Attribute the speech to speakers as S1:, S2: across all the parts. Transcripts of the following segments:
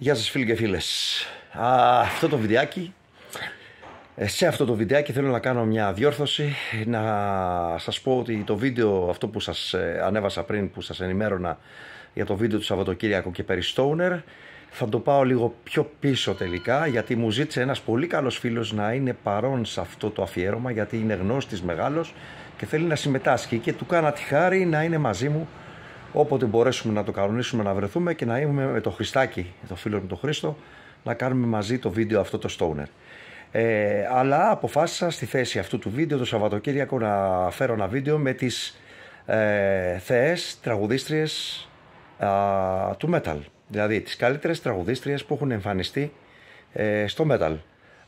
S1: Γεια σας φίλοι και φίλες. Α, αυτό το βιντεάκι, ε, σε αυτό το βιντεάκι θέλω να κάνω μια διόρθωση, να σας πω ότι το βίντεο αυτό που σας ε, ανέβασα πριν, που σας ενημέρωνα για το βίντεο του Σαββατοκύριακου και περί Stoner, θα το πάω λίγο πιο πίσω τελικά, γιατί μου ζήτησε ένας πολύ καλός φίλος να είναι παρόν σε αυτό το αφιέρωμα, γιατί είναι γνώστης μεγάλος και θέλει να συμμετάσχει και του κάνα τη χάρη να είναι μαζί μου όποτε μπορέσουμε να το κανονίσουμε να βρεθούμε και να είμαι με το Χριστάκι, το φίλο μου τον Χρήστο, να κάνουμε μαζί το βίντεο αυτό το Stoner. Ε, αλλά αποφάσισα στη θέση αυτού του βίντεο το Σαββατοκύριακο να φέρω ένα βίντεο με τις ε, θεές τραγουδίστριες α, του metal. Δηλαδή τις καλύτερες τραγουδίστριες που έχουν εμφανιστεί ε, στο metal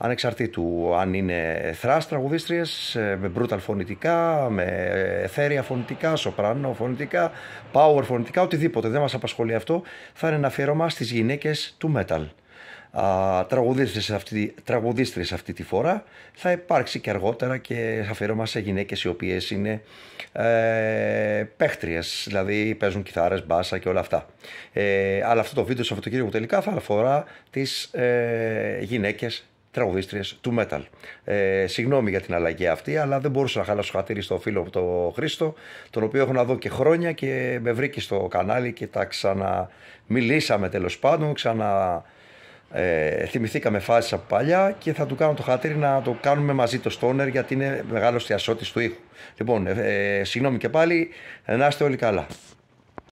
S1: ανεξαρτήτου αν είναι θράς τραγουδίστριες, ε, με brutal φωνητικά, με θέρια φωνητικά, σοπράνο φωνητικά, power φωνητικά, οτιδήποτε. Δεν μας απασχολεί αυτό. Θα είναι ένα αφιέρωμα στις γυναίκες του metal. Α, τραγουδίστρες, αυτή, τραγουδίστρες αυτή τη φορά θα υπάρξει και αργότερα και θα αφιέρωμα σε γυναίκες οι οποίες είναι ε, παίχτριες, δηλαδή παίζουν κιθάρες, μπάσα και όλα αυτά. Ε, αλλά αυτό το βίντεο σε αυτό το κύριο που τελικά θα αφορά τις ε, γυναίκες τραγουδίστριες του metal. Ε, συγγνώμη για την αλλαγή αυτή, αλλά δεν μπορούσα να χαλάσω χατήρι στο φίλο το Χρήστο, τον οποίο έχω να δω και χρόνια και με βρήκε στο κανάλι και τα ξαναμιλήσαμε τέλος πάντων, ξανα. Ε, θυμηθήκαμε φάσεις από παλιά και θα του κάνω το χατήρι να το κάνουμε μαζί το στόνερ γιατί είναι μεγάλος θειασότη του ήχου. Λοιπόν, ε, ε, συγγνώμη και πάλι, να είστε όλοι καλά.